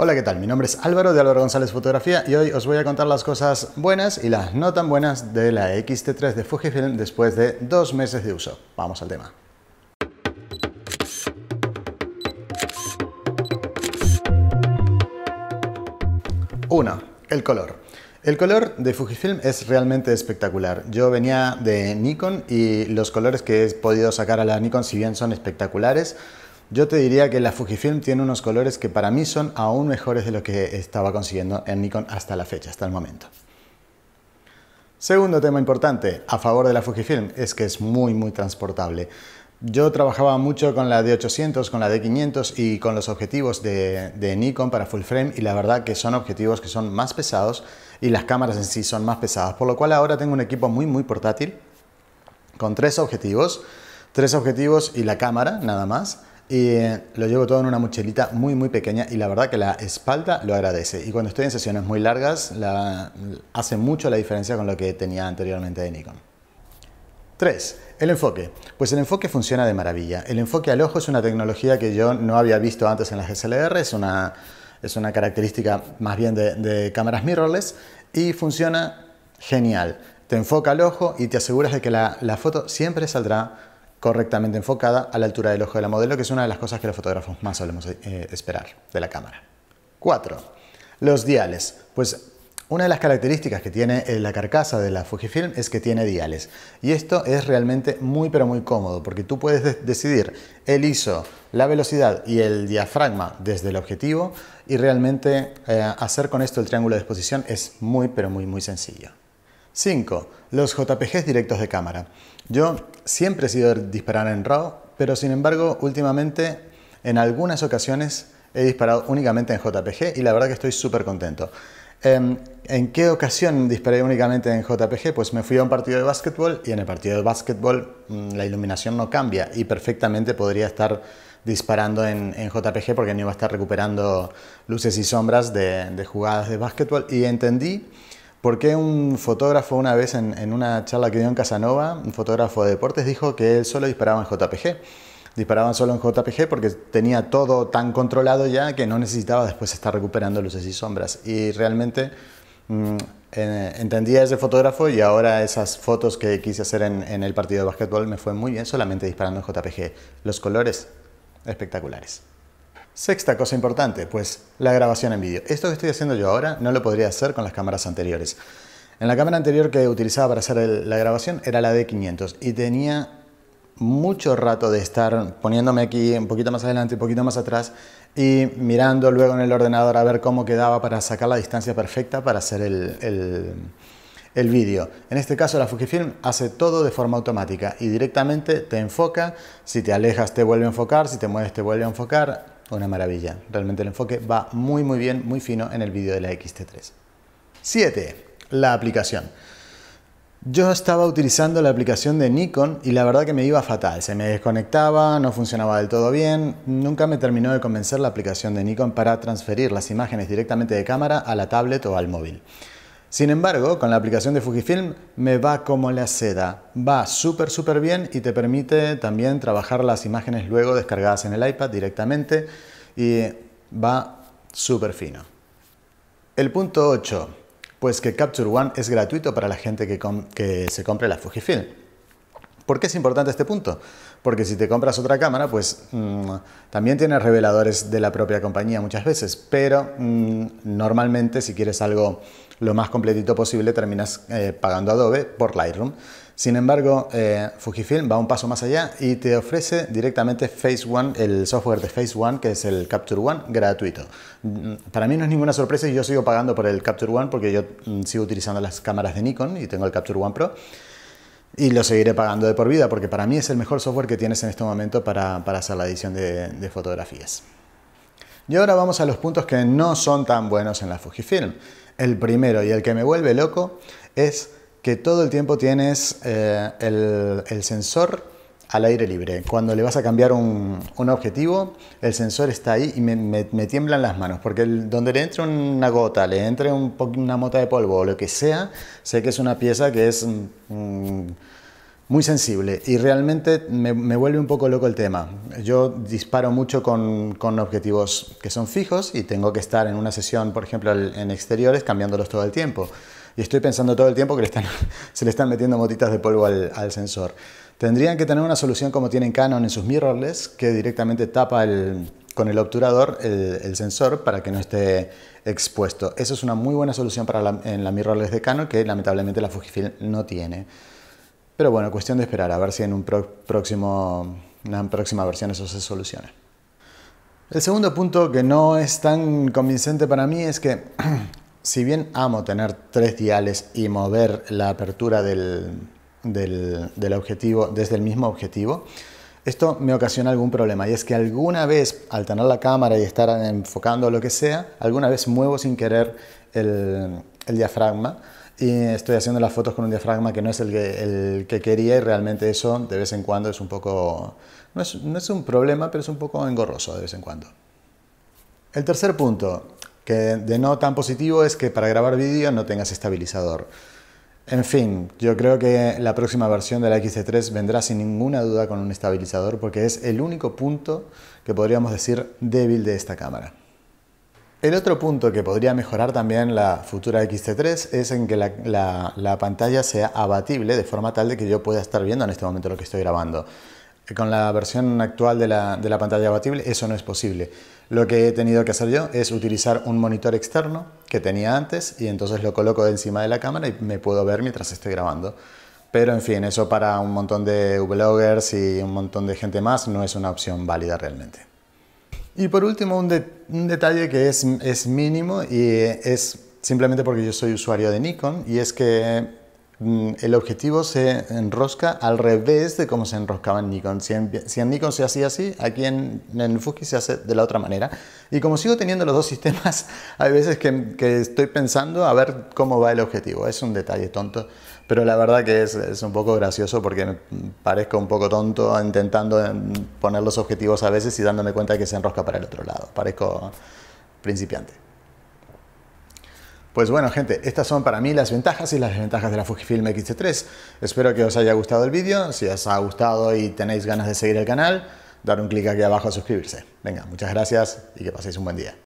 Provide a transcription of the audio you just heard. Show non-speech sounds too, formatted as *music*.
Hola, ¿qué tal? Mi nombre es Álvaro de Álvaro González Fotografía y hoy os voy a contar las cosas buenas y las no tan buenas de la XT3 de Fujifilm después de dos meses de uso. Vamos al tema. Uno, El color. El color de Fujifilm es realmente espectacular. Yo venía de Nikon y los colores que he podido sacar a la Nikon, si bien son espectaculares, yo te diría que la Fujifilm tiene unos colores que para mí son aún mejores de lo que estaba consiguiendo en Nikon hasta la fecha, hasta el momento. Segundo tema importante a favor de la Fujifilm es que es muy muy transportable. Yo trabajaba mucho con la D800, con la D500 y con los objetivos de, de Nikon para full frame y la verdad que son objetivos que son más pesados y las cámaras en sí son más pesadas, por lo cual ahora tengo un equipo muy muy portátil con tres objetivos, tres objetivos y la cámara nada más y eh, lo llevo todo en una mochilita muy muy pequeña y la verdad que la espalda lo agradece y cuando estoy en sesiones muy largas hace mucho la diferencia con lo que tenía anteriormente de Nikon. 3. El enfoque. Pues el enfoque funciona de maravilla. El enfoque al ojo es una tecnología que yo no había visto antes en las SLR, es una, es una característica más bien de, de cámaras mirrorless y funciona genial. Te enfoca al ojo y te aseguras de que la, la foto siempre saldrá correctamente enfocada a la altura del ojo de la modelo, que es una de las cosas que los fotógrafos más solemos eh, esperar de la cámara. 4. Los diales. Pues una de las características que tiene eh, la carcasa de la Fujifilm es que tiene diales. Y esto es realmente muy pero muy cómodo porque tú puedes decidir el ISO, la velocidad y el diafragma desde el objetivo y realmente eh, hacer con esto el triángulo de exposición es muy pero muy muy sencillo. 5. Los JPGs directos de cámara. Yo siempre he sido disparar en RAW, pero sin embargo últimamente en algunas ocasiones he disparado únicamente en JPG y la verdad que estoy súper contento. Em, ¿En qué ocasión disparé únicamente en JPG? Pues me fui a un partido de básquetbol y en el partido de básquetbol mm, la iluminación no cambia y perfectamente podría estar disparando en, JPG porque no iba a estar recuperando luces y sombras de, de jugadas de básquetbol y entendí porque un fotógrafo una vez en, una charla que dio en Casanova, un fotógrafo de deportes, dijo que él solo disparaba en JPG. Disparaban solo en JPG porque tenía todo tan controlado ya que no necesitaba después estar recuperando luces y sombras. Y realmente mm, entendía ese fotógrafo y ahora esas fotos que quise hacer en, en el partido de básquetbol me fue muy bien solamente disparando en JPG. Los colores espectaculares. Sexta cosa importante, pues la grabación en vídeo. Esto que estoy haciendo yo ahora no lo podría hacer con las cámaras anteriores. En la cámara anterior que utilizaba para hacer la grabación era la D500 y tenía mucho rato de estar poniéndome aquí un poquito más adelante, un poquito más atrás y mirando luego en el ordenador a ver cómo quedaba para sacar la distancia perfecta para hacer el, el, el vídeo. En este caso la Fujifilm hace todo de forma automática y directamente te enfoca, si te alejas te vuelve a enfocar, si te mueves te vuelve a enfocar, una maravilla. Realmente el enfoque va muy muy bien, muy fino en el vídeo de la XT3. 7. La aplicación. Yo estaba utilizando la aplicación de Nikon y la verdad que me iba fatal. Se me desconectaba, no funcionaba del todo bien. Nunca me terminó de convencer la aplicación de Nikon para transferir las imágenes directamente de cámara a la tablet o al móvil. Sin embargo, con la aplicación de Fujifilm me va como la seda. Va súper súper bien y te permite también trabajar las imágenes luego descargadas en el iPad directamente y va súper fino. El punto 8, pues que Capture One es gratuito para la gente que, que se compre la Fujifilm. ¿Por qué es importante este punto? Porque si te compras otra cámara, pues mm, también tiene reveladores de la propia compañía muchas veces, pero mm, normalmente si quieres algo lo más completito posible terminas eh, pagando Adobe por Lightroom. Sin embargo, eh, Fujifilm va un paso más allá y te ofrece directamente Phase One, el software de Phase One, que es el Capture One, gratuito. Mm, para mí no es ninguna sorpresa y yo sigo pagando por el Capture One porque yo sigo utilizando las cámaras de Nikon y tengo el Capture One Pro y lo seguiré pagando de por vida porque para mí es el mejor software que tienes en este momento para, hacer la edición de, fotografías. Y ahora vamos a los puntos que no son tan buenos en la Fujifilm. El primero y el que me vuelve loco es que todo el tiempo tienes eh, el, el sensor al aire libre. Cuando le vas a cambiar un, objetivo, el sensor está ahí y me, tiemblan las manos, porque donde le entre una gota, le entre un, una mota de polvo o lo que sea, sé que es una pieza que es mm, mm, muy sensible y realmente me, vuelve un poco loco el tema. Yo disparo mucho con, objetivos que son fijos y tengo que estar en una sesión, por ejemplo, en exteriores cambiándolos todo el tiempo. Y estoy pensando todo el tiempo que están, *laughs* se le están metiendo motitas de polvo al, al sensor. Tendrían que tener una solución como tienen Canon en sus mirrorless, que directamente tapa con el obturador el, sensor para que no esté expuesto. Eso es una muy buena solución para en la mirrorless de Canon que lamentablemente la Fujifilm no tiene. Pero bueno, cuestión de esperar a ver si en un una próxima versión eso se soluciona. El segundo punto que no es tan convincente para mí es que *clears throat* si bien amo tener tres diales y mover la apertura del, del, objetivo, desde el mismo objetivo, esto me ocasiona algún problema y es que alguna vez, al tener la cámara y estar enfocando lo que sea, alguna vez muevo sin querer el, diafragma y estoy haciendo las fotos con un diafragma que no es el que, quería y realmente eso de vez en cuando es un poco, no es, no es un problema, pero es un poco engorroso de vez en cuando. El tercer punto, que de no tan positivo, es que para grabar vídeo no tengas estabilizador. En fin, yo creo que la próxima versión de la XC3 vendrá sin ninguna duda con un estabilizador porque es el único punto que podríamos decir débil de esta cámara. El otro punto que podría mejorar también la futura XT3 es en que la, pantalla sea abatible de forma tal de que yo pueda estar viendo en este momento lo que estoy grabando. Eh, con la versión actual de la, pantalla abatible eso no es posible. Lo que he tenido que hacer yo es utilizar un monitor externo que tenía antes y entonces lo coloco encima de la cámara y me puedo ver mientras estoy grabando. Pero en fin, eso para un montón de vloggers y un montón de gente más no es una opción válida realmente. Y por último, un, detalle que es, es mínimo y eh, es simplemente porque yo soy usuario de Nikon y es que Mm, el objetivo se enrosca al revés de cómo se enroscaba en Nikon. Si en, Nikon se hacía así, aquí en, en, Fuji se hace de la otra manera. Y como sigo teniendo los dos sistemas, *laughs* hay veces que, estoy pensando a ver cómo va el objetivo. Es un detalle tonto, pero la verdad que es, un poco gracioso porque parezco un poco tonto intentando eh, poner los objetivos a veces y dándome cuenta que se enrosca para el otro lado. Parezco principiante. Pues bueno gente, estas son para mí las ventajas y las desventajas de la Fujifilm X-T3. Espero que os haya gustado el vídeo, si os ha gustado y tenéis ganas de seguir el canal, dar un clic aquí abajo a suscribirse. Venga, muchas gracias y que paséis un buen día.